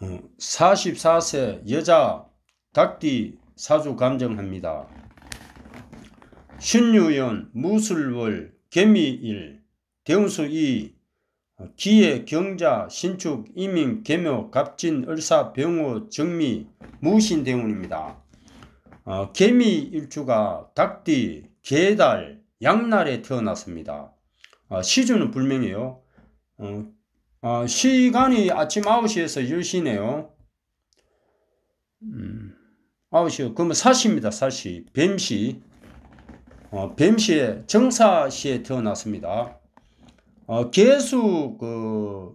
44세 음, 여자 닭띠 사주 감정합니다. 신유연, 무술월, 개미일, 대운수 이, 어, 기예, 경자, 신축, 이민, 개묘, 갑진, 을사, 병호, 정미, 무신대운입니다. 어, 개미일주가 닭띠, 개달, 양날에 태어났습니다. 어, 시주는 불명이요 어, 어, 시간이 아침 9시에서 10시네요. 음, 9시요. 그러면 4시입니다. 4시. 뱀시. 어, 뱀시에 정사시에 태어났습니다. 어, 개수 그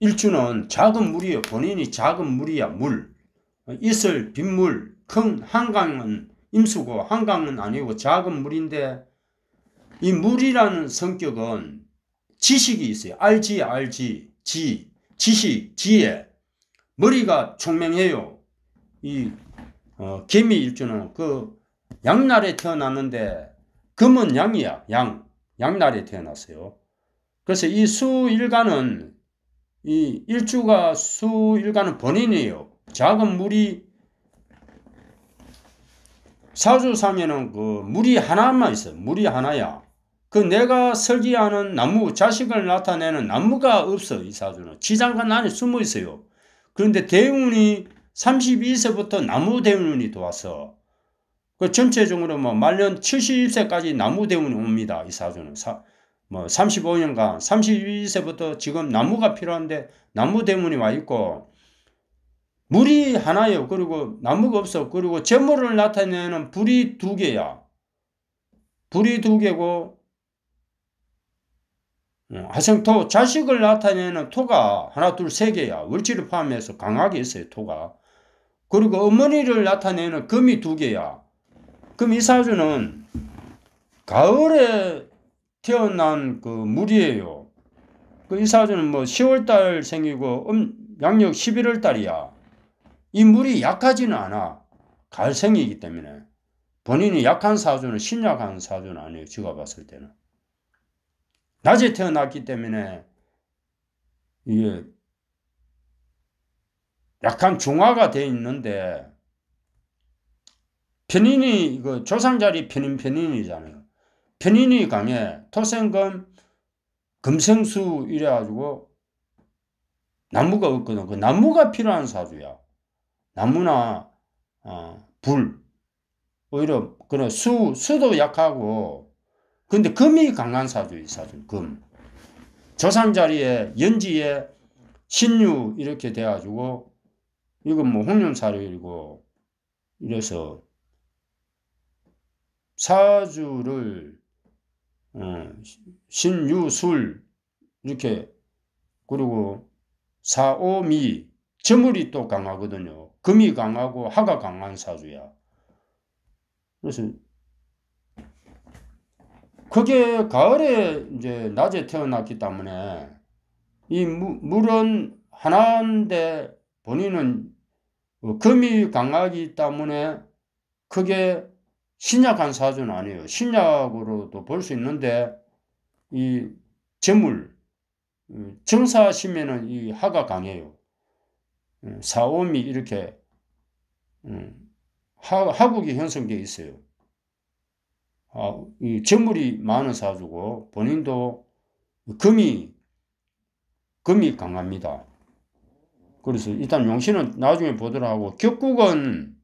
일주는 작은 물이요. 본인이 작은 물이야 물. 어, 이슬 빗물. 큰 한강은 임수고 한강은 아니고 작은 물인데 이 물이라는 성격은 지식이 있어요. 알지, 알지, 지, 지식, 지혜. 머리가 총명해요. 이, 어, 개미 일주는 그 양날에 태어났는데 금은 양이야, 양. 양날에 태어났어요. 그래서 이 수일간은 이 일주가 수일간은 본인이에요 작은 물이 사주상에는 그 물이 하나만 있어요. 물이 하나야. 그 내가 설계하는 나무, 자식을 나타내는 나무가 없어, 이 사주는. 지장간 안에 숨어 있어요. 그런데 대운이 32세부터 나무 대운이 도와서, 그 전체적으로 뭐 말년 70세까지 나무 대운이 옵니다, 이 사주는. 사, 뭐 35년간, 32세부터 지금 나무가 필요한데 나무 대운이 와 있고, 물이 하나예요. 그리고 나무가 없어. 그리고 재물을 나타내는 불이 두 개야. 불이 두 개고, 어, 하생토 자식을 나타내는 토가 하나 둘 세 개야 을지를 포함해서 강하게 있어요 토가 그리고 어머니를 나타내는 금이 두 개야 그럼 이 사주는 가을에 태어난 그 물이에요 그 이 사주는 뭐 10월달 생기고 음, 양력 11월달이야 이 물이 약하지는 않아 갈생이기 때문에 본인이 약한 사주는 신약한 사주는 아니에요 제가 봤을 때는 낮에 태어났기 때문에 이게 약간 중화가 돼 있는데 편인이 그 조상자리 편인 편인이잖아요. 편인이 강해 토생금 금생수 이래가지고 나무가 없거든. 그 나무가 필요한 사주야. 나무나 어, 불 오히려 그런 수 수도 약하고 근데 금이 강한 사주이 사주 금. 조상 자리에 연지에 신유 이렇게 돼가지고 이건 뭐 홍련사료이고 이래서 사주를 어, 신유술 이렇게 그리고 사오미 재물이 또 강하거든요. 금이 강하고 하가 강한 사주야. 그래서 그게 가을에 이제 낮에 태어났기 때문에 이 무, 물은 하나인데 본인은 금이 강하기 때문에 그게 신약한 사주는 아니에요. 신약으로도 볼 수 있는데 이 재물 어, 정사시면은 하이 하가 강해요. 어, 사오미 이렇게 음, 하, 하국이 형성되어 있어요. 어, 이 재물이 많은 사주고 본인도 금이 금이 강합니다. 그래서 일단 용신은 나중에 보도록 하고 격국은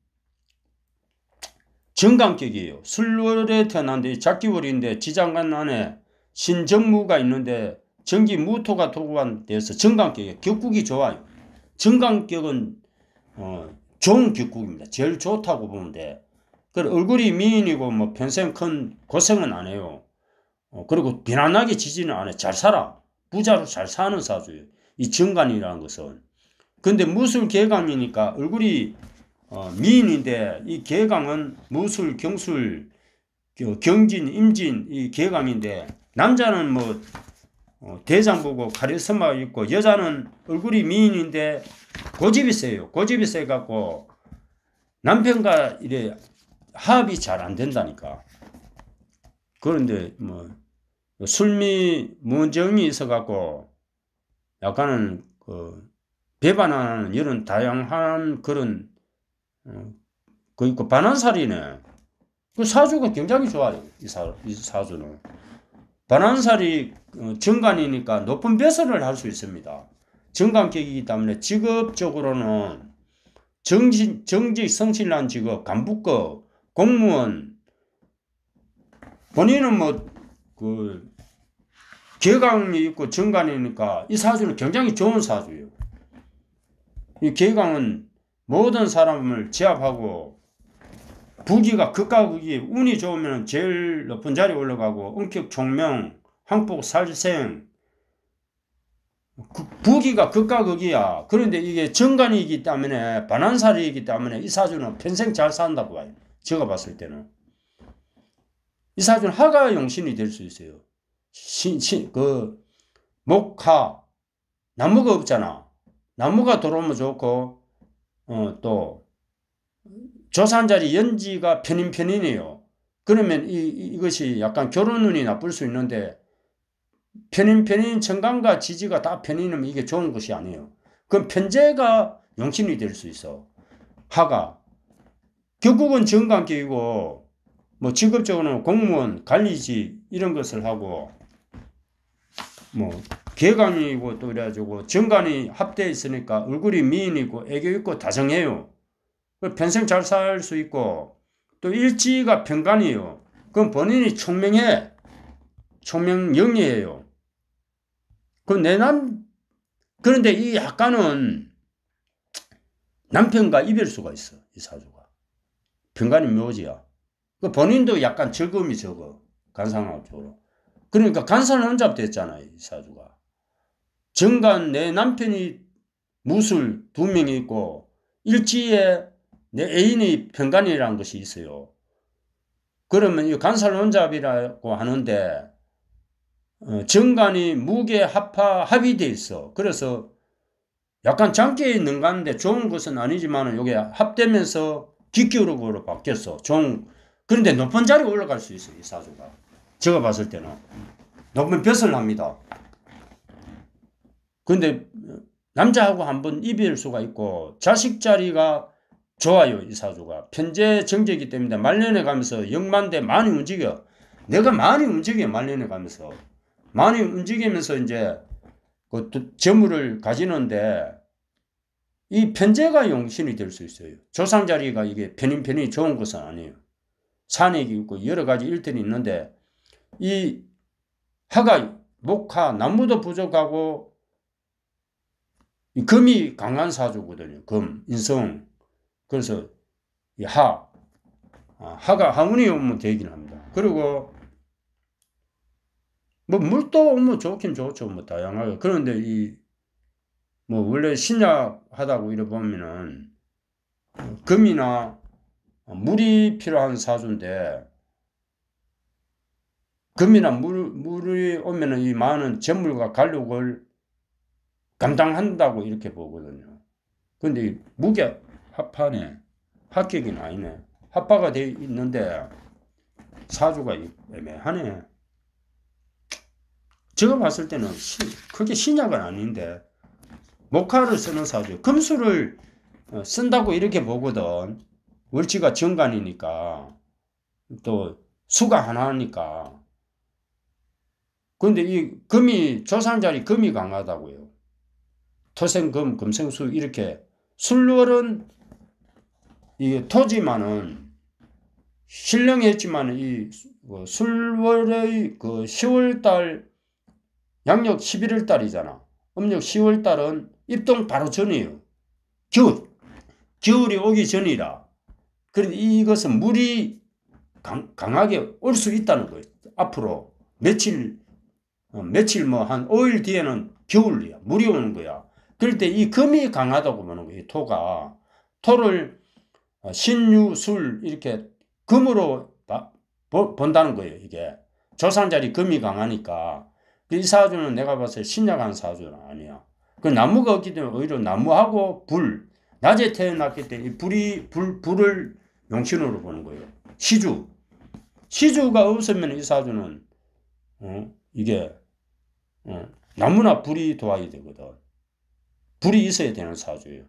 정강격이에요. 술월에 태어났데 작기월인데 지장간 안에 신정무가 있는데 정기 무토가 도구한돼서 정강격이에요. 격국이 좋아요. 정강격은 어, 좋은 격국입니다. 제일 좋다고 보면 돼. 그 얼굴이 미인이고 뭐 평생 큰 고생은 안 해요. 어, 그리고 비난하게 지지는 안 해. 잘 살아. 부자로 잘 사는 사주예요. 이 정관이라는 것은. 근데 무술 개강이니까 얼굴이 어, 미인인데 이 개강은 무술, 경술, 경진, 임진 이 개강인데 남자는 뭐 어, 대장 보고 카리스마 있고 여자는 얼굴이 미인인데 고집이 세요. 고집이 세갖고 남편과 이래 합이 잘 안 된다니까. 그런데 뭐 술미 문정이 있어갖고 약간은 그 배반하는 이런 다양한 그런 어, 그 있고 반환살이네. 그 사주가 굉장히 좋아요. 이, 사, 이 사주는 반환살이 어, 정관이니까 높은 배설을 할 수 있습니다. 정관격이기 때문에 직업적으로는 정신, 정직, 성실한 직업, 간부급, 공무원, 본인은 뭐, 그, 개강이 있고 정관이니까 이 사주는 굉장히 좋은 사주예요. 이 개강은 모든 사람을 제압하고 부기가 극과 극이 운이 좋으면 제일 높은 자리에 올라가고 엄격 총명, 항복 살생 그 부기가 극과 극이야. 그런데 이게 정관이기 때문에 반환살이기 때문에 이 사주는 평생 잘 산다고 봐요. 제가 봤을 때는. 이 사주는 하가 용신이 될 수 있어요. 신, 신, 그, 목화, 나무가 없잖아. 나무가 들어오면 좋고, 어, 또, 조산자리 연지가 편인편이네요 그러면 이, 이것이 약간 결혼운이 나쁠 수 있는데, 편인편인, 청강과 지지가 다편이면 이게 좋은 것이 아니에요. 그럼 편재가 용신이 될 수 있어. 하가. 결국은 정관계이고 뭐 직업적으로는 공무원, 관리직 이런 것을 하고 뭐개관이고또이래가지고 정관이 합대해 있으니까 얼굴이 미인이고 애교 있고 다정해요. 평생 잘 살 수 있고 또 일지가 평관이에요. 그럼 본인이 총명해. 총명 영리해요. 그럼 내 남, 그런데 이 약간은 남편과 이별 수가 있어. 이 사주가. 평간이 묘지야. 그 본인도 약간 즐거움이 적어. 간상학 쪽으로. 그러니까 간사는 혼잡됐잖아이 사주가. 정간 내 남편이 무술 두 명이 있고 일지에 내 애인이 평간이라는 것이 있어요. 그러면 이 간사를 혼잡이라고 하는데 어, 정간이 무게 합파 합이돼 있어. 그래서 약간 장기에 있는 건데 좋은 것은 아니지만 이게 합되면서 기교로 바뀌었어. 종, 그런데 높은 자리에 올라갈 수 있어요, 이 사주가. 제가 봤을 때는. 높은 벼슬 납니다. 그런데 남자하고 한번 이별 수가 있고, 자식 자리가 좋아요, 이 사주가. 편재 정제이기 때문에 말년에 가면서 영만대 많이 움직여. 내가 많이 움직여, 말년에 가면서. 많이 움직이면서 이제 그 재물을 가지는데 이 편제가 용신이 될 수 있어요. 조상 자리가 이게 편인편이 좋은 것은 아니에요. 산액이 있고 여러 가지 일들이 있는데 이 화가 목화 나무도 부족하고 금이 강한 사주거든요. 금 인성 그래서 이 하, 아, 하가 하운이 오면 되긴 합니다. 그리고 뭐 물도 오면 좋긴 좋죠. 뭐 다양하게 그런데 이뭐 음. 원래 신약하다고 이래 보면은 금이나 물이 필요한 사주인데 금이나 물, 물이 오면은 이 많은 재물과 갈록을 감당한다고 이렇게 보거든요. 근데 무게 합하네. 합격이 아니네. 합파가 돼 있는데 사주가 애매하네. 제가 봤을 때는 시, 게 신약은 아닌데 목화를 쓰는 사주. 금수를 어, 쓴다고 이렇게 보거든. 월치가 정관이니까. 또 수가 하나니까. 근데 이 금이, 조상자리 금이 강하다고요. 토생금, 금생수 이렇게. 술월은 이 토지만은 신령했지만 이 술월의 그 10월달 양력 11월달이잖아. 음력 10월달은 입동 바로 전이에요. 겨울. 겨울이 오기 전이라. 그런데 이것은 물이 강, 강하게 올 수 있다는 거예요. 앞으로 며칠, 어, 며칠 뭐 한 5일 뒤에는 겨울이야. 물이 오는 거야. 그럴 때 이 금이 강하다고 보는 거예요. 토가. 토를 어, 신유, 술 이렇게 금으로 본다는 거예요. 이게. 조산자리 금이 강하니까. 그 이 사주는 내가 봤을 때 신약한 사주는 아니야. 그 나무가 없기 때문에 오히려 나무하고 불, 낮에 태어났기 때문에 불이, 불, 불을 용신으로 보는 거예요. 시주. 시주가 없으면 이 사주는, 어? 이게, 어? 나무나 불이 도와야 되거든. 불이 있어야 되는 사주예요.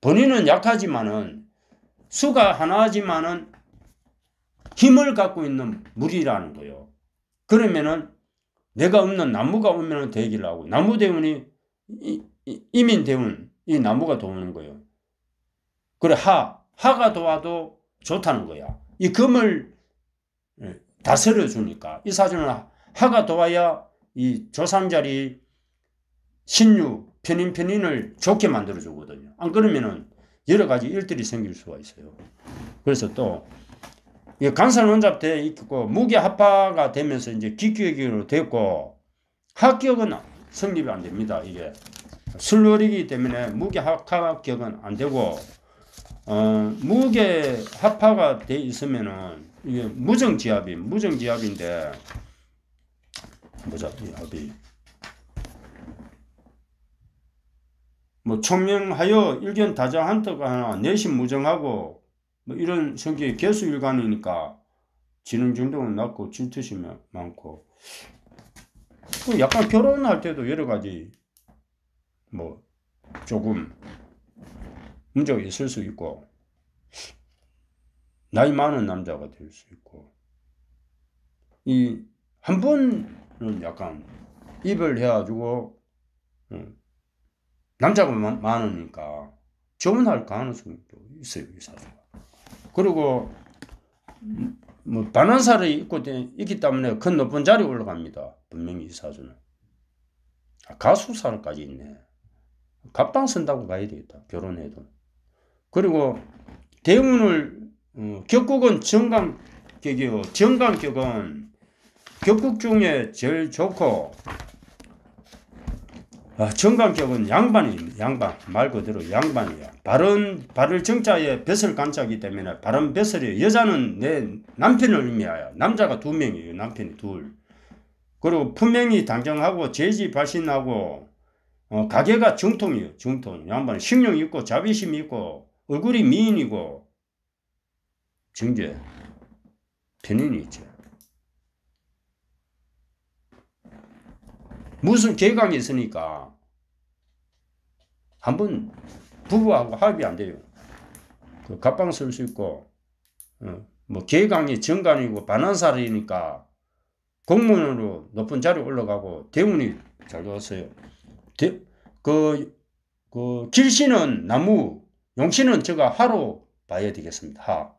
본인은 약하지만은, 수가 하나지만은 힘을 갖고 있는 물이라는 거예요. 그러면은 내가 없는 나무가 오면 대기를 하고, 나무 대운이 이민 대운 이 나무가 도우는 거예요. 그래 하 하가 도와도 좋다는 거야. 이 금을 예, 다스려 주니까 이 사주는 하가 도와야 이 조상자리 신유 편인 편인을 좋게 만들어 주거든요. 안 그러면은 여러 가지 일들이 생길 수가 있어요. 그래서 또 간선 혼잡돼 있고 무게 합파가 되면서 이제 기교기로 됐고 합격은 성립이 안 됩니다. 이게 술놀이기 때문에 무게합합격은 안 되고 어, 무게합파가 돼 있으면은 이게 무정지압이 무정지압인데 보자 이 합이 뭐 총명하여 일견 다자한가 하나 내심 무정하고 뭐 이런 성격이 개수일관이니까 지능 정도는 낮고 질투심이 많고 그 약간 결혼할 때도 여러 가지 뭐 조금 문제가 있을 수 있고 나이 많은 남자가 될 수 있고 이한 번은 약간 입을 해가지고 어, 남자가 많으니까 전문할 가능성도 있어요 이사주 그리고 뭐 반원사를 입고 있기 때문에 그 높은 자리에 올라갑니다. 분명히 이 사주는. 아, 가수사로까지 있네. 갑방 쓴다고 가야 되겠다. 결혼해도. 그리고 대운을 어, 격국은 정강격이요. 정강격은 격국 중에 제일 좋고 어, 정관격은 양반입니다. 양반 말 그대로 양반이에요. 발은 발을 정자에 벼슬 간자기 때문에 발은 벼슬이에요. 여자는 내 남편을 의미하여 남자가 두 명이에요. 남편이 둘. 그리고 품명이 당정하고 재지 발신하고 어, 가게가 정통이에요. 정통. 양반은 심령 있고 자비심 있고 얼굴이 미인이고 정제 편인이 있죠. 무슨 죄감이 있으니까 한번 부부하고 합의안 돼요. 그 갑방 쓸 수 있고 어, 뭐 개강이 정관이고 반환살이니까 공무원으로 높은 자리 올라가고 대운이 잘 좋았어요. 그, 그 길씨는 나무, 용씨는 제가 하로 봐야 되겠습니다. 하.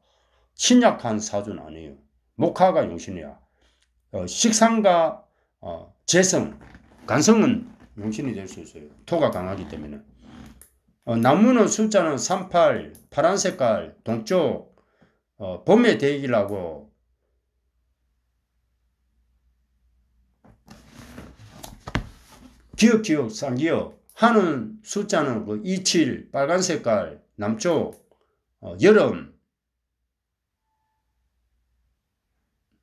신약한 사주는 아니에요. 목화가 용신이야. 어, 식상과 어, 재성, 간성은 문신이 될 수 있어요. 토가 강하기 때문에. 어, 나무는 숫자는 38, 파란 색깔, 동쪽, 어, 봄의 대기라고 기억기억 쌍기억 한은 숫자는 그 27, 빨간 색깔, 남쪽, 어, 여름,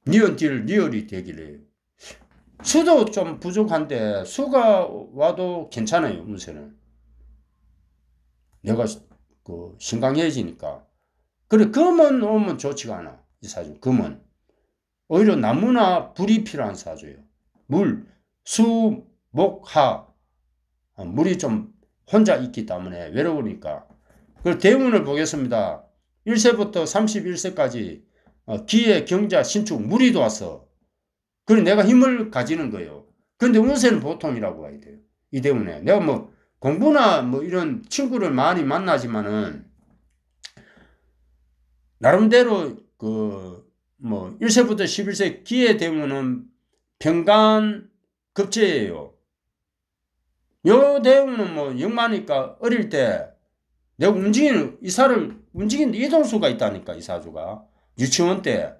니은딜, 니얼이 되기래요. 수도 좀 부족한데 수가 와도 괜찮아요 문서는 내가 그 신강해지니까 그래 금은 오면 좋지가 않아 이 사주 금은 오히려 나무나 불이 필요한 사주예요 물, 수, 목, 하 아, 물이 좀 혼자 있기 때문에 외로우니까 그 대운을 보겠습니다 1세부터 31세까지 어, 기에 경자 신축 물이 도왔어 그리고 내가 힘을 가지는 거예요. 근데 운세는 보통이라고 봐야 돼요. 이 때문에. 내가 뭐 공부나 뭐 이런 친구를 많이 만나지만은 나름대로 그 뭐 1세부터 11세 기회 되면은 평간 급제예요. 요 대우는 뭐 영마니까 어릴 때 내가 움직이는 이사를 움직이는 이동수가 있다니까 이사주가 유치원 때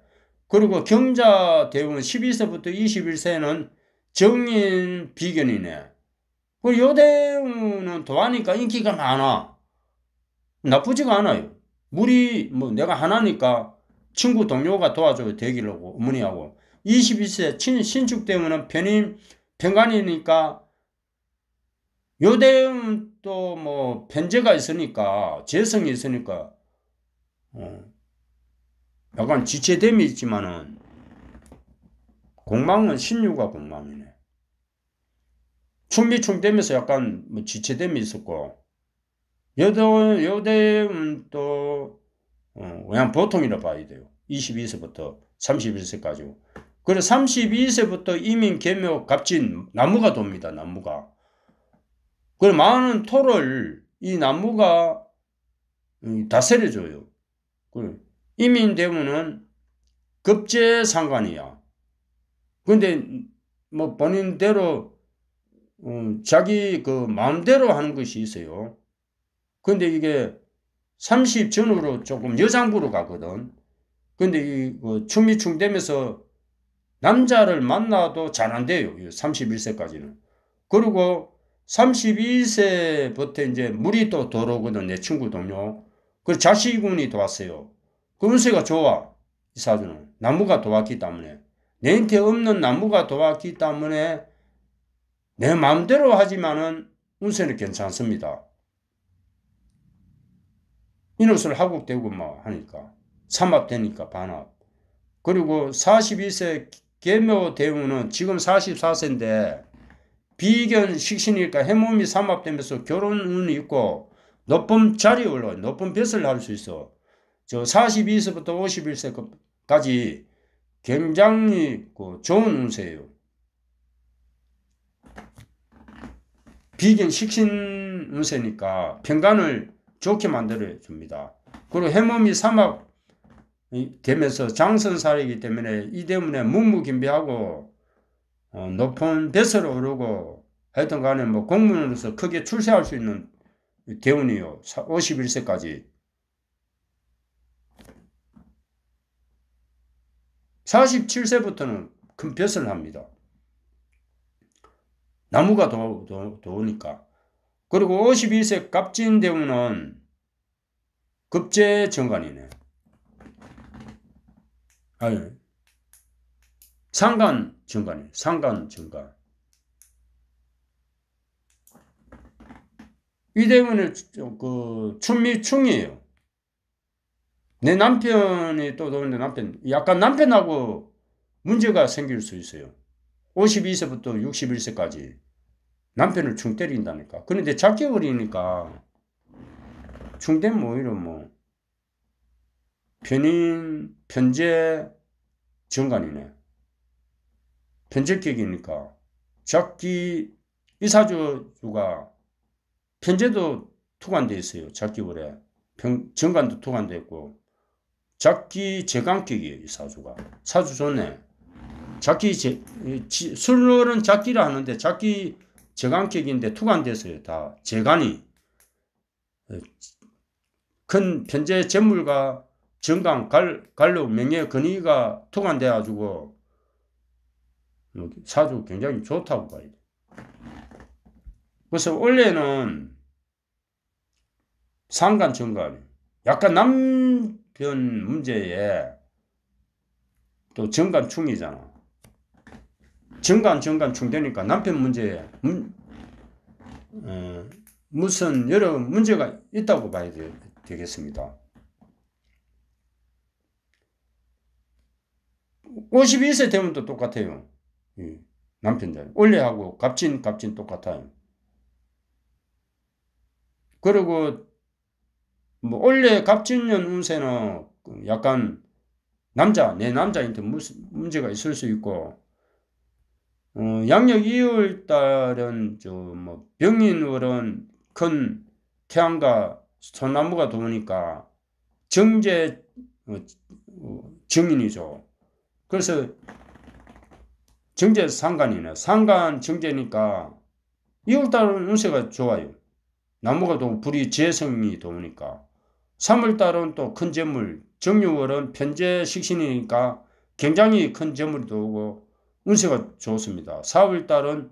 그리고 경자 대우는 12세부터 21세는 정인 비견이네. 그 요대운은 도하니까 인기가 많아. 나쁘지가 않아요. 물이 뭐 내가 하나니까 친구 동료가 도와줘요. 대기라고 어머니하고. 22세 친, 신축 대운은 편임 편간이니까 요대운 또뭐 편제가 있으니까 재성이 있으니까 어. 약간 지체됨이 있지만은 공망은 신유가 공망이네. 충비충되면서 약간 뭐 지체됨이 있었고 여대 여대는 또 어, 그냥 보통이라 봐야 돼요. 22세부터 31세까지. 그래 32세부터 이민 개묘 갑진 나무가 돕니다. 나무가. 그래 많은 토를 이 나무가 음, 다스려줘요. 그래 이민대문은 급제상관이야. 근데 뭐 본인대로 음, 자기 그 마음대로 하는 것이 있어요. 근데 이게 30 전후로 조금 여장부로 가거든. 근데 이그춤미충 되면서 남자를 만나도 잘 안 돼요. 31세까지는. 그리고 32세부터 이제 물이 또 들어오거든. 내 친구 동료. 그 자식운이 이 도왔어요. 금세가 좋아. 이 사주는. 나무가 도왔기 때문에. 내한테 없는 나무가 도왔기 때문에 내 마음대로 하지만은 운세는 괜찮습니다. 이노슬 하국되고 막 뭐 하니까. 삼합되니까 반합. 그리고 42세 개묘 대우는 지금 44세인데 비견 식신이니까 해몸이 삼합되면서 결혼운 있고 높은 자리 에 올라 와 높은 뱃을 할 수 있어. 저 42세부터 51세까지 굉장히 그 좋은 운세예요. 비견 식신 운세니까 평간을 좋게 만들어 줍니다. 그리고 해몸이 사막 되면서 장선살이기 때문에 이 때문에 묵묵김비하고 어, 높은 배서로 오르고 하여튼 간에 뭐공문으로서 크게 출세할 수 있는 대운이요. 51세까지. 47세부터는 큰 벼슬을 합니다. 나무가 더, 더, 더우니까. 그리고 52세 갑진 대우는 급제 정관이네. 아니, 상간 정관이 상간 정관. 이 대우는 그 춘미충이에요. 내 남편이 또 도는데 남편, 약간 남편하고 문제가 생길 수 있어요. 52세부터 61세까지 남편을 충 때린다니까. 그런데 작개월이니까 충대면 오히려 뭐 편인, 편제, 정관이네. 편제격이니까 작기 이사주가 편제도 투관돼 있어요. 작기월에 정관도 투관돼 있고 작기 재감격이에요, 사주가. 사주 좋네. 작기 제, 지, 술로는 작기라 하는데 작기 재감격인데 투간돼서요다 재간이 어, 큰 현재 재물과 정강, 갈, 갈로, 명예, 근위가 투간돼가지고 뭐 사주 굉장히 좋다고 봐야 돼. 그래서 원래는 상간 정관 약간 남변 문제에 또 정간충이잖아. 정간 정간충 되니까 남편 문제에 문, 어, 무슨 여러 문제가 있다고 봐야 되, 되겠습니다. 52세 되면 또 똑같아요. 남편들. 원래하고 값진값진 똑같아요. 그리고 뭐 원래 갑진년 운세는 그 약간 남자 내 남자한테 무슨 문제가 있을 수 있고 어, 양력 2월 달은 저뭐 병인월은 큰 태양과 소나무가 도니까 정제 어, 어, 정인이죠. 그래서 정제 상간이네. 상간 정제니까 2월 달은 운세가 좋아요. 나무가 도 불이 재성이 도니까 3월달은 또 큰 재물, 정유월은 편제식신이니까 굉장히 큰 재물이 오고 운세가 좋습니다. 4월달은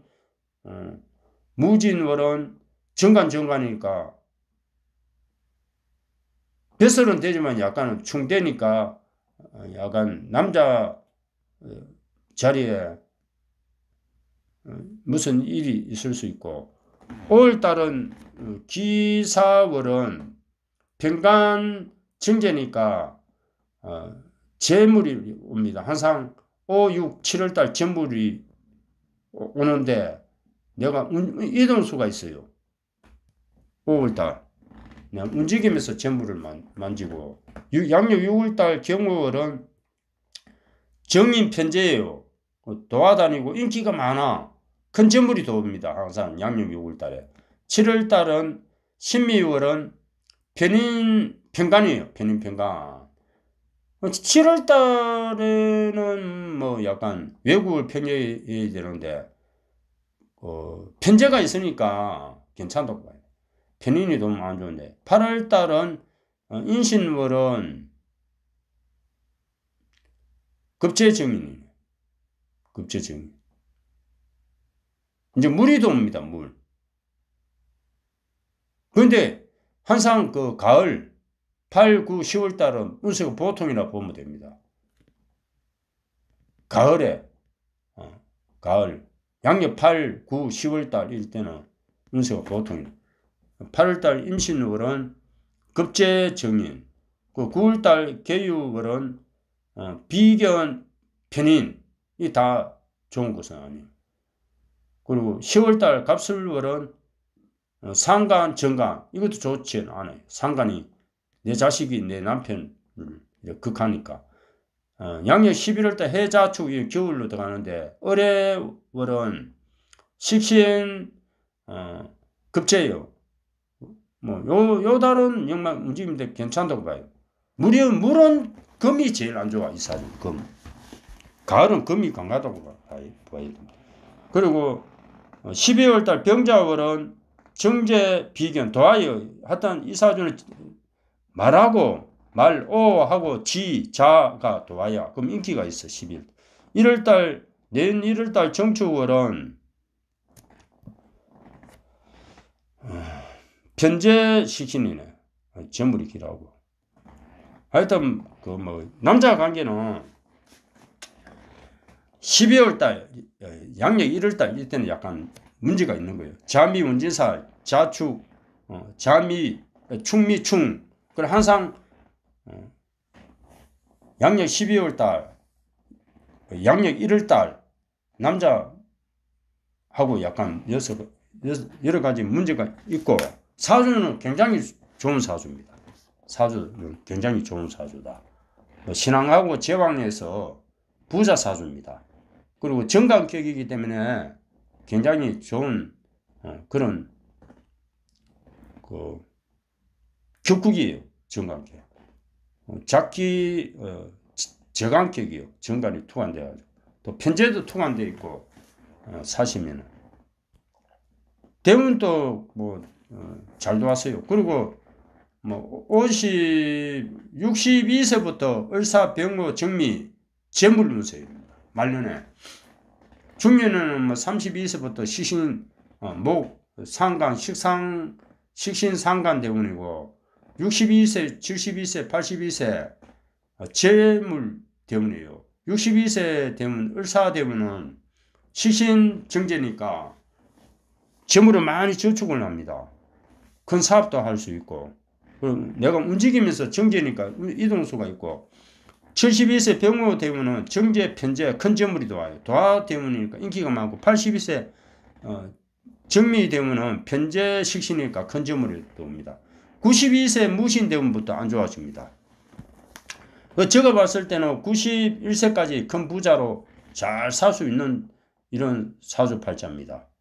어, 무진월은 정관정관이니까 뱃살은 되지만 약간 은 충대니까 어, 약간 남자 어, 자리에 어, 무슨 일이 있을 수 있고 5월달은 기사월은 경간 증제니까 어, 재물이 옵니다. 항상 5, 6, 7월 달 재물이 오는데 내가 이동수가 있어요. 5월 달. 그냥 움직이면서 재물을 만, 만지고 양력 6월 달 경월은 정인 편제예요. 그 도와다니고 인기가 많아. 큰 재물이 도옵니다. 항상 양력 6월 달에. 7월 달은 신미월은 변인 평간이에요. 변인 평간. 7월 달에는 뭐 약간 외국을 편제해야 되는데 어, 편제가 있으니까 괜찮다고 봐요. 편인이 너무 안 좋은데 8월 달은 어, 인신월은 급제증인이에요. 급제증인. 이제 물이 돕니다, 물. 그런데 항상 그 가을 8, 9, 10월 달은 운세가 보통이라 보면 됩니다. 가을에 어, 가을 양력 8, 9, 10월 달일 때는 운세가 보통이에요. 8월 달 임신월은 급제정인, 그 9월 달 개유월은 어, 비견 편인 이 다 좋은 것은 아니에요. 그리고 10월 달 갑술월은 어, 상간, 정간 이것도 좋지 않아요. 상간이 내 자식이 내 남편을 음, 극하니까 어, 양력 11월 달 해자축이 겨울로 들어가는데 을해월은 식신 어, 급제예요. 뭐 요 요 달은 정말 움직임인데 괜찮다고 봐요. 물은 물은 금이 제일 안 좋아 이 사주 금. 가을은 금이 강하다고 봐요. 그리고 12월 어, 달 병자월은 정제 비견 도하여 하여튼 이사주는 말하고 말 오 하고 지 자가 도하여 그럼 인기가 있어 10일 1월달 내년 1월달 정축월은 편제시이네 어, 전물이 길하고 하여튼 그 뭐 남자 관계는 12월달 어, 양력 1월달 이때는 약간 문제가 있는 거예요. 자미 원진살, 자축, 어, 자미, 충미충. 그 항상 어, 양력 12월 달, 양력 1월 달 남자하고 약간 여섯, 여러 가지 문제가 있고 사주는 굉장히 좋은 사주입니다. 사주는 굉장히 좋은 사주다. 뭐 신앙하고 제왕에서 부자 사주입니다. 그리고 정관격이기 때문에 굉장히 좋은 어, 그런 그 격국이에요. 정관계. 어, 작기 어, 저간격이요. 정관이 통한돼가또 편제도 통한돼 있고 어, 사시면은 대운 또뭐잘 어, 도왔어요. 그리고 뭐 50, 62세부터 을사 병모 정미 재물운세입니다. 말년에 중년에는 뭐 32세부터 시신, 어, 목, 상간, 식상, 식신 상간 대운이고 62세, 72세, 82세 어, 재물 대운이에요. 62세 대운, 을사 대운은 시신 정제니까 재물을 많이 저축을 합니다. 큰 사업도 할 수 있고 그럼 내가 움직이면서 정제니까 이동수가 있고 72세 병호 되면은 정제, 편제, 큰 재물이 도와요. 도화 되면이니까 인기가 많고, 82세, 어, 정미 되면은 편제 식신이니까 큰 재물이 도옵니다. 92세 무신 되면부터 안 좋아집니다. 그 제가 봤을 때는 91세까지 큰 부자로 잘 살 수 있는 이런 사주팔자입니다.